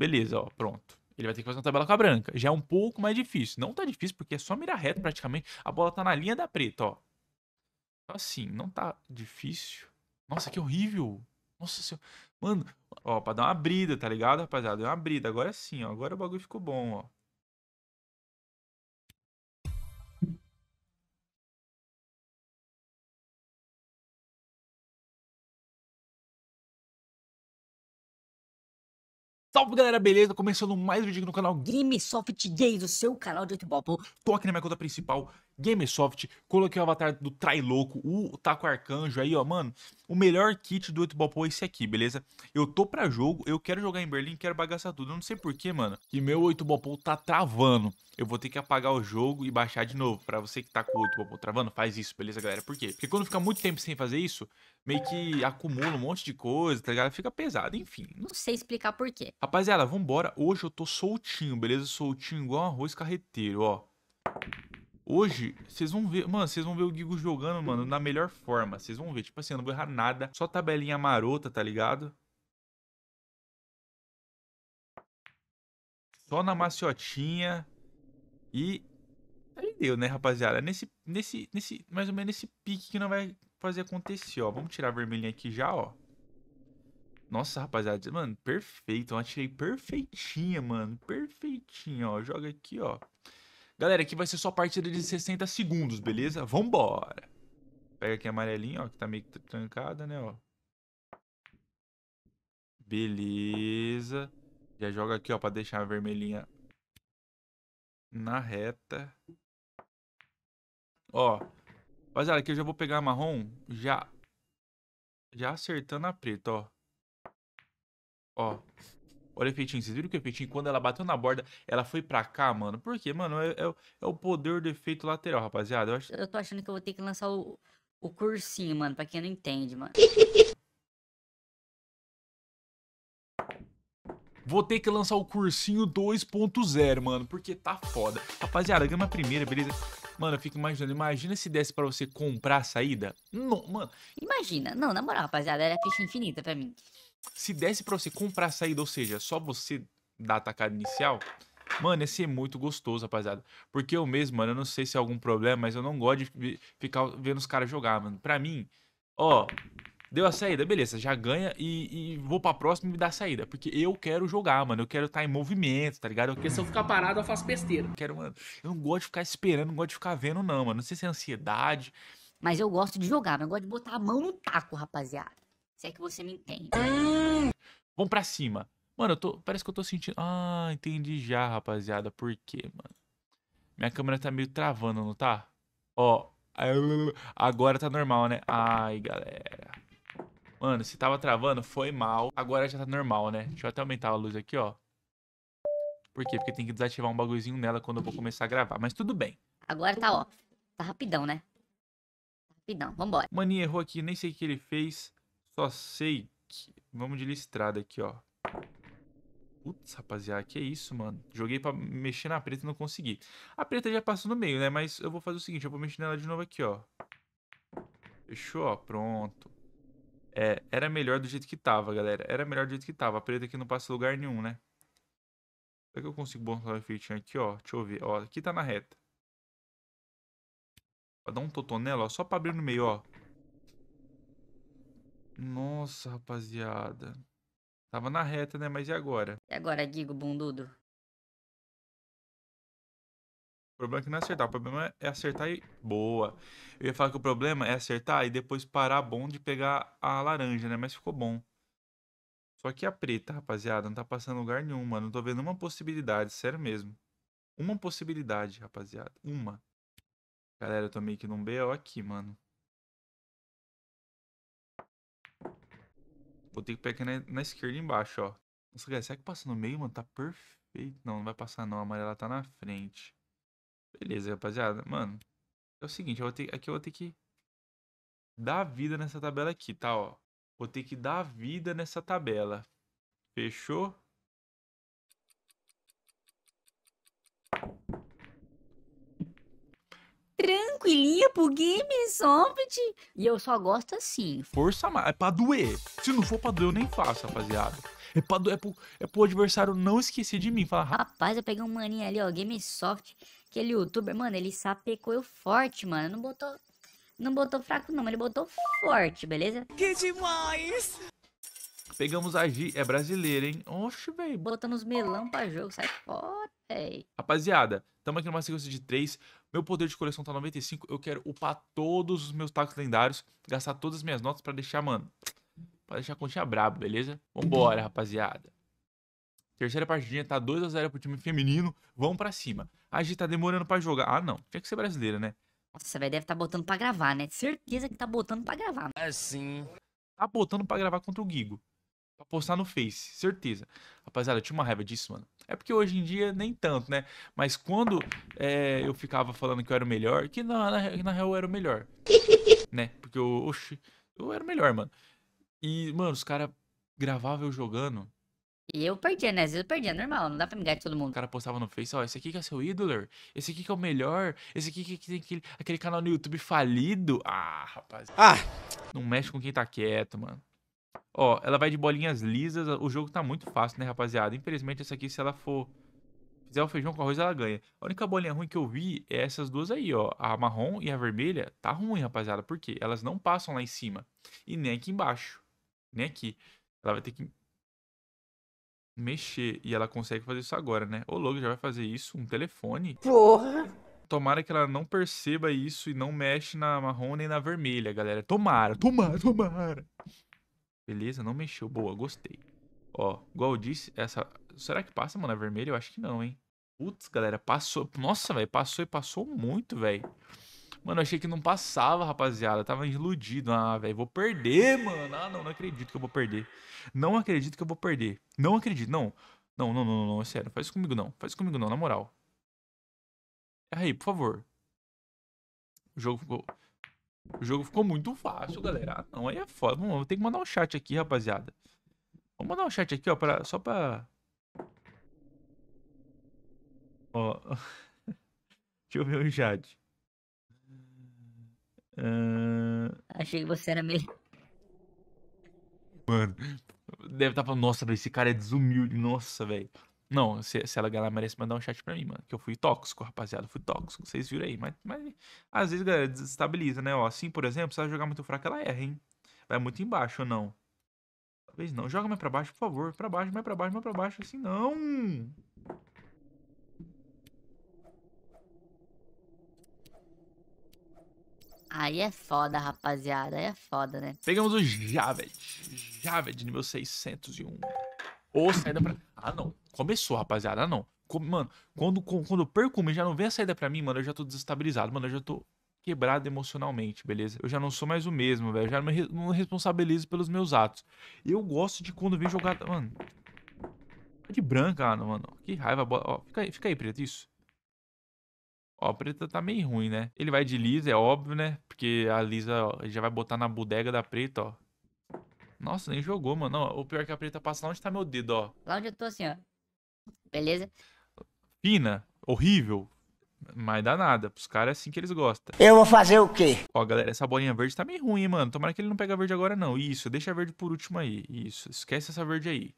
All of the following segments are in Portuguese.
Beleza, ó, pronto. Ele vai ter que fazer uma tabela com a branca. Já é um pouco mais difícil. Não tá difícil, porque é só mirar reto praticamente. A bola tá na linha da preta, ó. Então, assim, não tá difícil. Nossa, que horrível. Nossa senhora. Mano, ó, pra dar uma brida, tá ligado, rapaziada? Deu uma brida. Agora sim, ó. Agora o bagulho ficou bom, ó. Salve galera, beleza? Começando mais um vídeo aqui no canal Gamesoft Games, o seu canal de futebol. Tô aqui na minha conta principal, Gamesoft, coloquei o avatar do Trai Louco, o Taco Arcanjo aí, ó, mano. O melhor kit do 8 Ball é esse aqui, beleza? Eu tô pra jogo, eu quero jogar em Berlim, quero bagaçar tudo. Eu não sei porquê, mano, que meu 8 Ball tá travando. Eu vou ter que apagar o jogo e baixar de novo. Pra você que tá com o 8 Ball travando, faz isso, beleza, galera? Por quê? Porque quando fica muito tempo sem fazer isso, meio que acumula um monte de coisa, tá ligado? Fica pesado, enfim. Não sei explicar por quê. Rapaziada, vambora. Hoje eu tô soltinho, beleza? Soltinho igual um arroz carreteiro, ó. Hoje, vocês vão ver, mano, vocês vão ver o Guigo jogando, mano, na melhor forma. Vocês vão ver, tipo assim, eu não vou errar nada. Só tabelinha marota, tá ligado? Só na maciotinha. E. Aí deu, né, rapaziada? Nesse, nesse, nesse, mais ou menos nesse pique que não vai fazer acontecer, ó. Vamos tirar a vermelhinha aqui já, ó. Nossa, rapaziada, mano, perfeito. Eu atirei perfeitinha, mano. Perfeitinha, ó. Joga aqui, ó. Galera, aqui vai ser só partida de 60 segundos, beleza? Vambora. Pega aqui a amarelinha, ó, que tá meio trancada, né, ó. Beleza. Já joga aqui, ó, pra deixar a vermelhinha na reta. Ó, Rapaziada, aqui eu já vou pegar a marrom, já, já acertando a preta, ó. Ó. Olha o efeitinho. Vocês viram que o efeitinho, quando ela bateu na borda, ela foi pra cá, mano? Por quê, mano? É, é, é o poder do efeito lateral, rapaziada. Eu, acho... eu tô achando que eu vou ter que lançar o, o cursinho, mano, pra quem não entende, mano. Vou ter que lançar o cursinho 2.0, mano, porque tá foda. Rapaziada, gama primeira, beleza? Mano, eu fico imaginando. Imagina se desse pra você comprar a saída. Não, mano. Imagina. Não, na moral, rapaziada, era ficha infinita pra mim. Se desse pra você comprar a saída, ou seja, só você dar a tacada inicial. Mano, esse é muito gostoso, rapaziada. Porque eu mesmo, mano, eu não sei se é algum problema, mas eu não gosto de ficar vendo os caras jogar, mano. Pra mim, ó, Deu a saída, beleza, já ganha e, e vou pra próxima e me dá a saída. Porque eu quero jogar, mano. Eu quero estar tá em movimento, tá ligado? Porque se eu ficar parado, eu faço besteira. Quero, mano. Eu não gosto de ficar esperando, não gosto de ficar vendo, não, mano. Não sei se é ansiedade. Mas eu gosto de jogar, mas eu gosto de botar a mão no taco, rapaziada. Se é que você me entende. Vamos pra cima. Mano, eu tô. Parece que eu tô sentindo. Ah, entendi já, rapaziada. Por quê, mano? Minha câmera tá meio travando, não tá? Ó. Agora tá normal, né? Ai, galera. Mano, se tava travando, foi mal. Agora já tá normal, né? Deixa eu até aumentar a luz aqui, ó. Por quê? Porque tem que desativar um bagulhozinho nela quando eu vou começar a gravar. Mas tudo bem. Agora tá, ó. Tá rapidão, né? Rapidão. Vambora. Maninho errou aqui. Nem sei o que ele fez. Só sei que... Vamos de listrada aqui, ó. Putz, rapaziada, que isso, mano. Joguei pra mexer na preta e não consegui. A preta já passou no meio, né? Mas eu vou fazer o seguinte, eu vou mexer nela de novo aqui, ó. Fechou, ó. Pronto. É, era melhor do jeito que tava, galera. Era melhor do jeito que tava. A preta aqui não passa lugar nenhum, né? Será que eu consigo botar o efeito aqui, ó? Deixa eu ver. Ó, aqui tá na reta. Pra dar um totonelo, ó. Só pra abrir no meio, ó. Nossa, rapaziada. Tava na reta, né? Mas e agora? E agora, digo, bundudo? problema é que não é acertar, o problema é acertar e boa. Eu ia falar que o problema é acertar e depois parar bom de pegar a laranja, né? Mas ficou bom. Só que a preta, rapaziada, não tá passando lugar nenhum, mano. Não tô vendo uma possibilidade, sério mesmo. Uma possibilidade, rapaziada. Uma. Galera, eu tô meio que num BO aqui, mano. Vou ter que pegar na, na esquerda embaixo, ó. Nossa, galera, será que passa no meio, mano? Tá perfeito. Não, não vai passar não. A amarela tá na frente. Beleza, rapaziada. Mano, é o seguinte, eu vou ter, aqui eu vou ter que dar vida nessa tabela aqui, tá? Ó. Vou ter que dar vida nessa tabela. Fechou? Tranquilinha pro GameSoft. E eu só gosto assim. Força mais. É pra doer. Se não for pra doer, eu nem faço, rapaziada. É, pra do... é, pro... é pro adversário não esquecer de mim. Fala, rapaz, eu peguei um maninho ali, ó. GameSoft Aquele youtuber, mano, ele sapecou eu forte, mano. Não botou. Não botou fraco, não, mas ele botou forte, beleza? Que demais! Pegamos a G, é brasileira, hein? Oxe, velho. Botamos melão pra jogo, sai fora, velho. Rapaziada, tamo aqui numa sequência de 3. Meu poder de coleção tá 95. Eu quero upar todos os meus tacos lendários, gastar todas as minhas notas pra deixar, mano. Pra deixar a continha brabo, beleza? Vambora, rapaziada. Terceira partidinha, tá 2 a 0 pro time feminino, vão para cima. A gente tá demorando para jogar. Ah, não, tinha que ser brasileira, né? Nossa, velho, deve tá botando pra gravar, né? Certeza que tá botando pra gravar. Né? É sim. Tá botando pra gravar contra o Gigo. Pra postar no Face, certeza. Rapaziada, eu tinha uma raiva disso, mano. É porque hoje em dia nem tanto, né? Mas quando é, eu ficava falando que eu era o melhor, que na, na, na real eu era o melhor. né? Porque eu, oxe, eu era o melhor, mano. E, mano, os caras gravavam eu jogando e eu perdia, né? Às vezes eu perdia, normal, não dá pra me ganhar de todo mundo. O cara postava no Face, ó, esse aqui que é seu ídolo, esse aqui que é o melhor, esse aqui que tem aquele, aquele canal no YouTube falido. Ah, rapaz. Ah! Não mexe com quem tá quieto, mano. Ó, ela vai de bolinhas lisas, o jogo tá muito fácil, né, rapaziada? Infelizmente, essa aqui, se ela for... Fizer o feijão com arroz, ela ganha. A única bolinha ruim que eu vi é essas duas aí, ó. A marrom e a vermelha. Tá ruim, rapaziada. Por quê? Elas não passam lá em cima. E nem aqui embaixo. Nem aqui. Ela vai ter que mexer. E ela consegue fazer isso agora, né? Ô, logo, já vai fazer isso? Um telefone? Porra! Tomara que ela não perceba isso e não mexe na marrom nem na vermelha, galera. Tomara, tomara, tomara. Beleza, não mexeu. Boa, gostei. Ó, igual eu disse, essa... Será que passa, mano, na vermelha? Eu acho que não, hein? Putz, galera, passou. Nossa, velho, passou e passou muito, velho. Mano, eu achei que não passava, rapaziada. Eu tava iludido. Ah, velho, vou perder, mano. Ah, não, não acredito que eu vou perder. Não acredito que eu vou perder. Não acredito, não. Não, não, não, não, não, é sério. Faz isso comigo não. Faz isso comigo não, na moral. Erra aí, por favor. O jogo ficou... O jogo ficou muito fácil, galera. Ah, não, aí é foda. Vamos, vou ter que mandar um chat aqui, rapaziada. Vamos mandar um chat aqui, ó, pra, só pra... Ó... Deixa eu ver o chat. Uh... Achei que você era meio. Mano, deve estar tá falando, nossa, velho, esse cara é desumilde, nossa, velho. Não, se, se ela galera merece mandar um chat pra mim, mano. Que eu fui tóxico, rapaziada. fui tóxico, vocês viram aí. Mas, mas às vezes, galera, desestabiliza, né? Ó, assim, por exemplo, se ela jogar muito fraca, ela erra, hein? Vai muito embaixo ou não? Talvez não. Joga mais pra baixo, por favor. Pra baixo, mais pra baixo, mais pra baixo. Assim, não. Aí é foda, rapaziada. Aí é foda, né? Pegamos o Javed. Javed, nível 601. Ou saída pra... Ah, não. Começou, rapaziada. Ah, não. Mano, quando, quando eu perco uma já não vem a saída pra mim, mano, eu já tô desestabilizado. Mano, eu já tô quebrado emocionalmente, beleza? Eu já não sou mais o mesmo, velho. Eu já me, não me responsabilizo pelos meus atos. Eu gosto de quando vem jogar... Mano... Tá de branca, ah, mano. Que raiva. Ó, fica aí, fica aí, preto. Isso. Ó, a preta tá meio ruim, né? Ele vai de lisa, é óbvio, né? Porque a lisa ó, já vai botar na bodega da preta, ó. Nossa, nem jogou, mano. o pior é que a preta passa lá onde tá meu dedo, ó. Lá onde eu tô, assim, ó. Beleza? Fina, horrível, mas dá nada. Os caras é assim que eles gostam. Eu vou fazer o quê? Ó, galera, essa bolinha verde tá meio ruim, mano. Tomara que ele não pega verde agora, não. Isso, deixa a verde por último aí. Isso, esquece essa verde aí.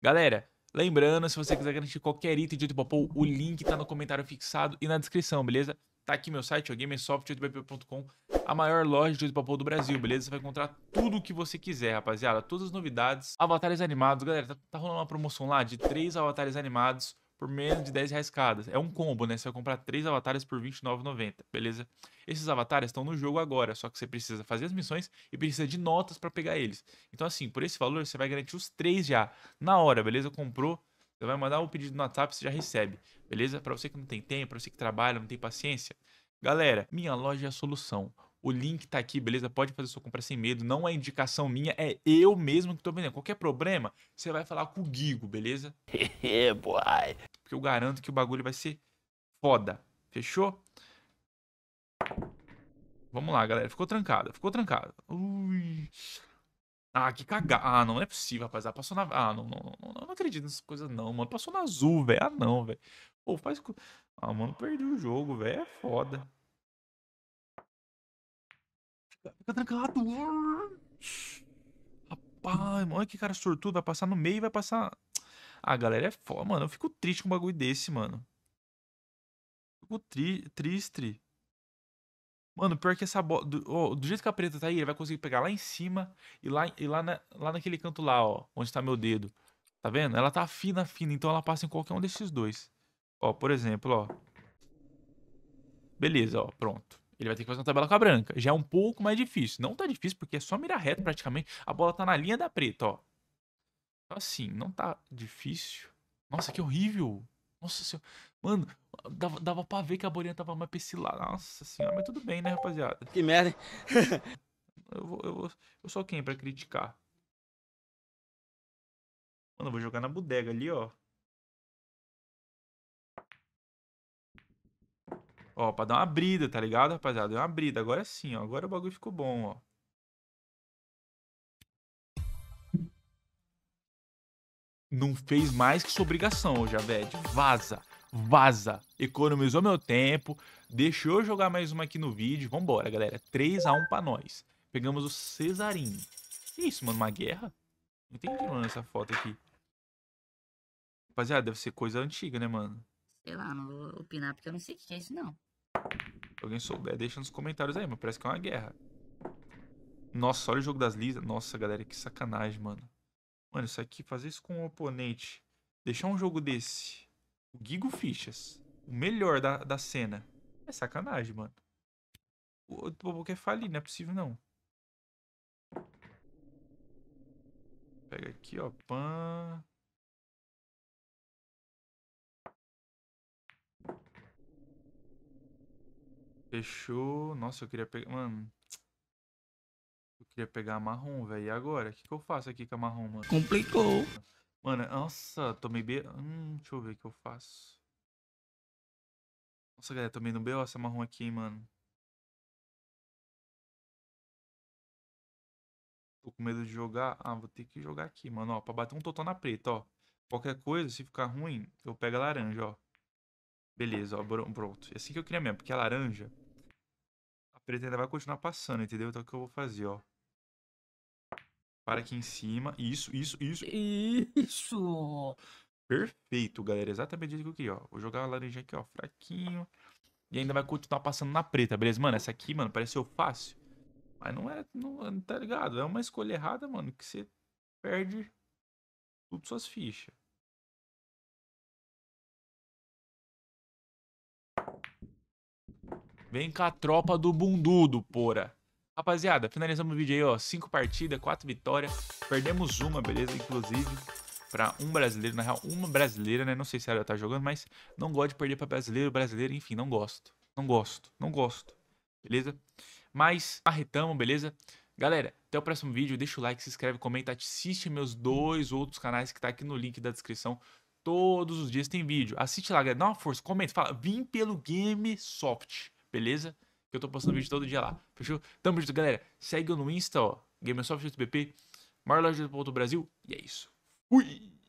Galera, Lembrando, se você quiser garantir qualquer item de Utopopou, o link tá no comentário fixado e na descrição, beleza? Tá aqui meu site, o gamersoft8bp.com, a maior loja de Utopopou do Brasil, beleza? Você vai encontrar tudo o que você quiser, rapaziada. Todas as novidades, avatares animados. Galera, tá, tá rolando uma promoção lá de três avatares animados por menos de 10 reais cada. É um combo, né? Você vai comprar três avatares por R$29,90, beleza? Esses avatares estão no jogo agora, só que você precisa fazer as missões e precisa de notas para pegar eles. Então, assim, por esse valor, você vai garantir os três já, na hora, beleza? Comprou, você vai mandar o um pedido no WhatsApp, você já recebe, beleza? Para você que não tem tempo, para você que trabalha, não tem paciência. Galera, minha loja é a solução. O link tá aqui, beleza? Pode fazer sua compra sem medo. Não é indicação minha, é eu mesmo que tô vendendo. Qualquer problema, você vai falar com o Guigo, beleza? É, boy. Porque eu garanto que o bagulho vai ser foda. Fechou? Vamos lá, galera. Ficou trancada, ficou trancada. Ui. Ah, que cagada. Ah, não, é possível, rapaz. Ah, passou na. Ah, não, não, não, não, não acredito nessas coisas, não, mano. Passou na azul, velho. Ah, não, velho. Pô, faz. Ah, mano, perdi o jogo, velho. É foda. Fica, trancado. Rapaz, olha que cara sortudo. Vai passar no meio e vai passar. Ah, galera, é foda, mano. Eu fico triste com um bagulho desse, mano. Fico tri triste. Mano, pior que essa bola. Do, oh, do, jeito que a preta tá aí, ele vai conseguir pegar lá em cima e lá, e lá, na, lá naquele canto lá, ó. Onde tá meu dedo. Tá vendo? Ela tá fina, fina. Então ela passa em qualquer um desses dois. Ó, por exemplo, ó. Beleza, ó. Pronto. Ele vai ter que fazer uma tabela com a branca. Já é um pouco mais difícil. Não tá difícil porque é só mirar reto praticamente. A bola tá na linha da preta, ó. Então, assim, não tá difícil. Nossa, que horrível. Nossa senhora. Mano, dava, dava pra ver que a bolinha tava mais pra esse lado. Nossa senhora, mas tudo bem, né, rapaziada? Que merda, hein? eu, vou, eu, vou, eu sou quem pra criticar? Mano, eu vou jogar na bodega ali, ó. Ó, pra dar uma brida, tá ligado, rapaziada? Deu uma brida. Agora sim, ó. Agora o bagulho ficou bom, ó. Não fez mais que sua obrigação, Javed. Vaza, vaza. Economizou meu tempo. Deixou eu jogar mais uma aqui no vídeo. Vambora, galera. 3x1 pra nós. Pegamos o Cesarinho. Que isso, mano? Uma guerra? Não entendi, mano, essa foto aqui. Rapaziada, deve ser coisa antiga, né, mano? Sei lá, não vou opinar porque eu não sei o que é isso, não alguém souber, deixa nos comentários aí, mas parece que é uma guerra. Nossa, olha o jogo das lisas. Nossa, galera, que sacanagem, mano. Mano, isso aqui, fazer isso com um oponente. Deixar um jogo desse. O Gigo Fichas. O melhor da, da cena. É sacanagem, mano. O, o Bobo quer falir, não é possível, não. Pega aqui, ó. Pan. Fechou. Nossa, eu queria pegar. Mano. Eu queria pegar a marrom, velho. E agora? O que, que eu faço aqui com a marrom, mano? Complicou. Mano, nossa, tomei B. Hum, deixa eu ver o que eu faço. Nossa, galera, tomei no B.O. essa marrom aqui, hein, mano. Tô com medo de jogar. Ah, vou ter que jogar aqui, mano. Ó, pra bater um total na preta, ó. Qualquer coisa, se ficar ruim, eu pego a laranja, ó. Beleza, ó, pronto. É assim que eu queria mesmo, porque a laranja preta ainda vai continuar passando, entendeu? Então o que eu vou fazer, ó? Para aqui em cima. Isso, isso, isso. Isso! Perfeito, galera. Exatamente o que eu queria, ó. Vou jogar a laranja aqui, ó, fraquinho. E ainda vai continuar passando na preta, beleza? Mano, essa aqui, mano, pareceu fácil. Mas não é, não, tá ligado? É uma escolha errada, mano, que você perde tudo suas fichas. Vem com a tropa do bundudo, pora. Rapaziada, finalizamos o vídeo aí, ó. Cinco partidas, quatro vitórias. Perdemos uma, beleza? Inclusive, pra um brasileiro. Na real, uma brasileira, né? Não sei se ela tá jogando, mas não gosto de perder pra brasileiro. Brasileiro, enfim, não gosto. Não gosto. Não gosto. Beleza? Mas, arretamos, beleza? Galera, até o próximo vídeo. Deixa o like, se inscreve, comenta, assiste meus dois outros canais que tá aqui no link da descrição. Todos os dias tem vídeo. Assiste lá, galera. Dá uma força, comenta, fala. Vim pelo GameSoft beleza? Que eu tô postando vídeo todo dia lá. Fechou? Tamo junto, galera. Segue no Insta, ó. Gamersoft.bp, maior loja do Brasil. E é isso. Fui!